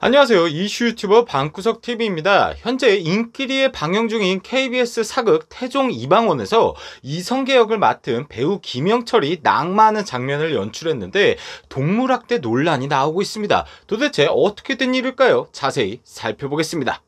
안녕하세요. 이슈 유튜버 방구석 TV입니다. 현재 인기리에 방영 중인 KBS 사극 태종 이방원에서 이성계 역을 맡은 배우 김영철이 낭만한 장면을 연출했는데 동물학대 논란이 나오고 있습니다. 도대체 어떻게 된 일일까요? 자세히 살펴보겠습니다.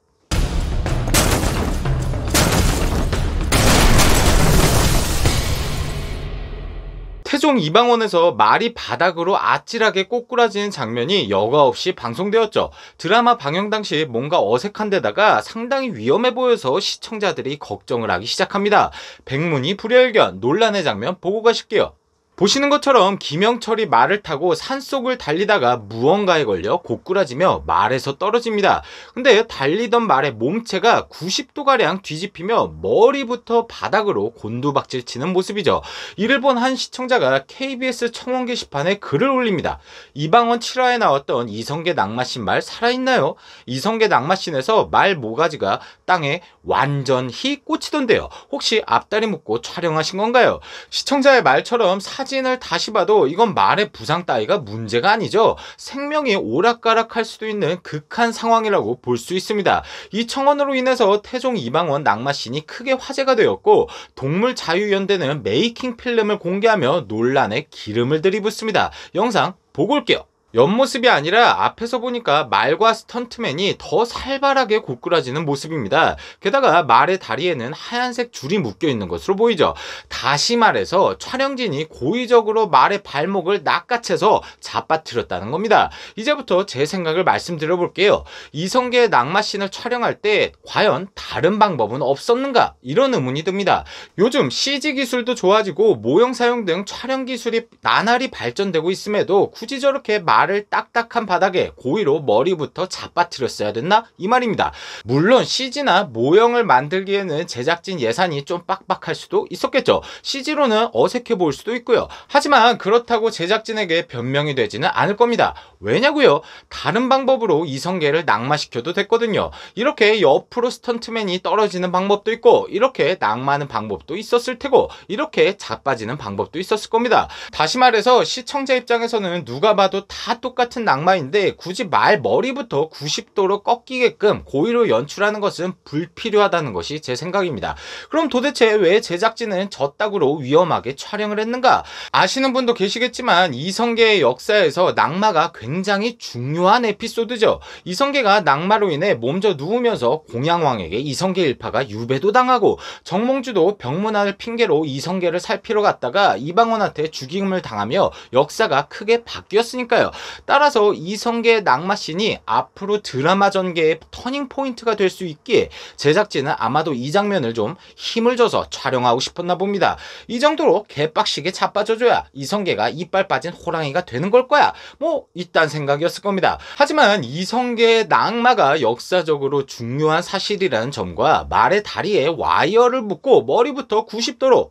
태종 이방원에서 말이 바닥으로 아찔하게 꼬꾸라지는 장면이 여과 없이 방송되었죠. 드라마 방영 당시 뭔가 어색한데다가 상당히 위험해 보여서 시청자들이 걱정을 하기 시작합니다. 백문이 불여일견 논란의 장면 보고 가실게요. 보시는 것처럼 김영철이 말을 타고 산속을 달리다가 무언가에 걸려 고꾸라지며 말에서 떨어집니다. 근데 달리던 말의 몸체가 90도가량 뒤집히며 머리부터 바닥으로 곤두박질 치는 모습이죠. 이를 본 한 시청자가 KBS 청원 게시판에 글을 올립니다. 이방원 7화에 나왔던 이성계 낙마신 말 살아있나요? 이성계 낙마신에서 말 모가지가 땅에 완전히 꽂히던데요. 혹시 앞다리 묶고 촬영하신 건가요? 시청자의 말처럼 사진 사진을 다시 봐도 이건 말의 부상 따위가 문제가 아니죠. 생명이 오락가락할 수도 있는 극한 상황이라고 볼 수 있습니다. 이 청원으로 인해서 태종 이방원 낙마씬이 크게 화제가 되었고 동물자유연대는 메이킹 필름을 공개하며 논란에 기름을 들이붓습니다. 영상 보고 올게요. 옆모습이 아니라 앞에서 보니까 말과 스턴트맨이 더 살벌하게 고꾸라지는 모습입니다. 게다가 말의 다리에는 하얀색 줄이 묶여 있는 것으로 보이죠. 다시 말해서 촬영진이 고의적으로 말의 발목을 낚아채서 잡아뜨렸다는 겁니다. 이제부터 제 생각을 말씀드려 볼게요. 이성계의 낙마 씬을 촬영할 때 과연 다른 방법은 없었는가? 이런 의문이 듭니다. 요즘 CG 기술도 좋아지고 모형 사용 등 촬영 기술이 나날이 발전되고 있음에도 굳이 저렇게 말 나를 딱딱한 바닥에 고의로 머리부터 잡아뜨렸어야 됐나? 이 말입니다. 물론 CG나 모형을 만들기에는 제작진 예산이 좀 빡빡할 수도 있었겠죠. CG로는 어색해 보일 수도 있고요. 하지만 그렇다고 제작진에게 변명이 되지는 않을 겁니다. 왜냐고요? 다른 방법으로 이성계를 낙마시켜도 됐거든요. 이렇게 옆으로 스턴트맨이 떨어지는 방법도 있고 이렇게 낙마하는 방법도 있었을 테고 이렇게 자빠지는 방법도 있었을 겁니다. 다시 말해서 시청자 입장에서는 누가 봐도 다 똑같은 낙마인데 굳이 말 머리부터 90도로 꺾이게끔 고의로 연출하는 것은 불필요하다는 것이 제 생각입니다. 그럼 도대체 왜 제작진은 저땅으로 위험하게 촬영을 했는가? 아시는 분도 계시겠지만 이성계의 역사에서 낙마가 굉장히 중요한 에피소드죠. 이성계가 낙마로 인해 몸져 누우면서 공양왕에게 이성계 일파가 유배도 당하고 정몽주도 병문안을 핑계로 이성계를 살피러 갔다가 이방원한테 죽임을 당하며 역사가 크게 바뀌었으니까요. 따라서 이성계 낙마신이 앞으로 드라마 전개의 터닝 포인트가 될 수 있기에 제작진은 아마도 이 장면을 좀 힘을 줘서 촬영하고 싶었나 봅니다. 이 정도로 개빡시게 자빠져줘야 이성계가 이빨 빠진 호랑이가 되는 걸 거야. 뭐 이딴 생각이었을 겁니다. 하지만 이성계의 낙마가 역사적으로 중요한 사실이라는 점과 말의 다리에 와이어를 묶고 머리부터 90도로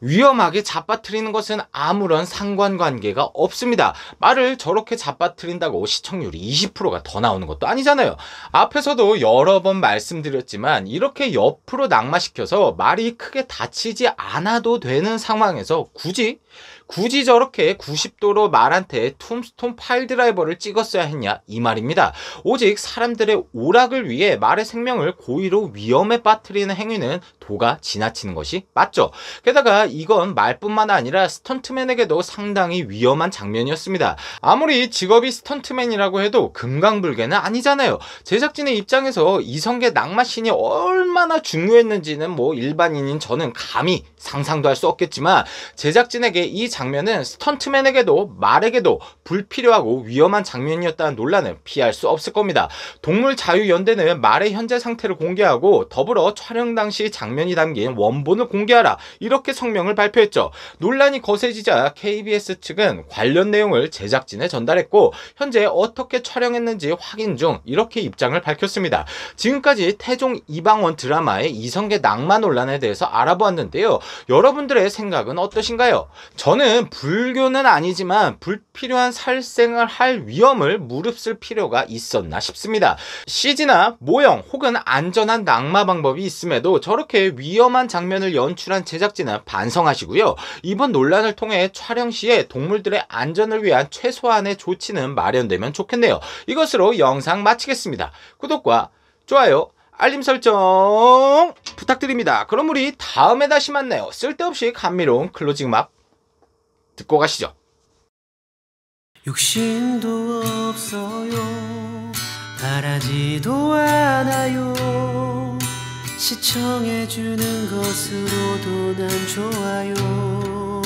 위험하게 잡아뜨리는 것은 아무런 상관관계가 없습니다. 말을 저렇게 잡아뜨린다고 시청률이 20%가 더 나오는 것도 아니잖아요. 앞에서도 여러 번 말씀드렸지만 이렇게 옆으로 낙마시켜서 말이 크게 다치지 않아도 되는 상황에서 굳이 굳이 저렇게 90도로 말한테 툼스톤 파일 드라이버를 찍었어야 했냐 이 말입니다. 오직 사람들의 오락을 위해 말의 생명을 고의로 위험에 빠뜨리는 행위는 도가 지나치는 것이 맞죠. 게다가 이건 말뿐만 아니라 스턴트맨에게도 상당히 위험한 장면이었습니다. 아무리 직업이 스턴트맨이라고 해도 금강불개는 아니잖아요. 제작진의 입장에서 이성계 낙마신이 얼마나 중요했는지는 뭐 일반인인 저는 감히 상상도 할 수 없겠지만 제작진에게 이 장면은 스턴트맨에게도 말에게도 불필요하고 위험한 장면이었다는 논란은 피할 수 없을 겁니다. 동물자유연대는 말의 현재 상태를 공개하고 더불어 촬영 당시 장면이 담긴 원본을 공개하라 이렇게 성명 성명을 발표했죠. 논란이 거세지자 KBS 측은 관련 내용을 제작진에 전달했고 현재 어떻게 촬영했는지 확인 중 이렇게 입장을 밝혔습니다. 지금까지 태종 이방원 드라마의 이성계 낭만 논란에 대해서 알아보았는데요. 여러분들의 생각은 어떠신가요? 저는 불교는 아니지만 불필요한 살생을 할 위험을 무릅쓸 필요가 있었나 싶습니다. CG나 모형 혹은 안전한 낙마 방법이 있음에도 저렇게 위험한 장면을 연출한 제작진은 반 반성하시고요. 이번 논란을 통해 촬영 시에 동물들의 안전을 위한 최소한의 조치는 마련되면 좋겠네요. 이것으로 영상 마치겠습니다. 구독과 좋아요, 알림 설정 부탁드립니다. 그럼 우리 다음에 다시 만나요. 쓸데없이 감미로운 클로징 막 듣고 가시죠. 욕심도 없어요 바라지도 않아요 시청해주는 것으로도 난 좋아요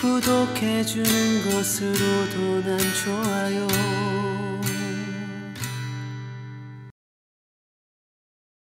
구독해주는 것으로도 난 좋아요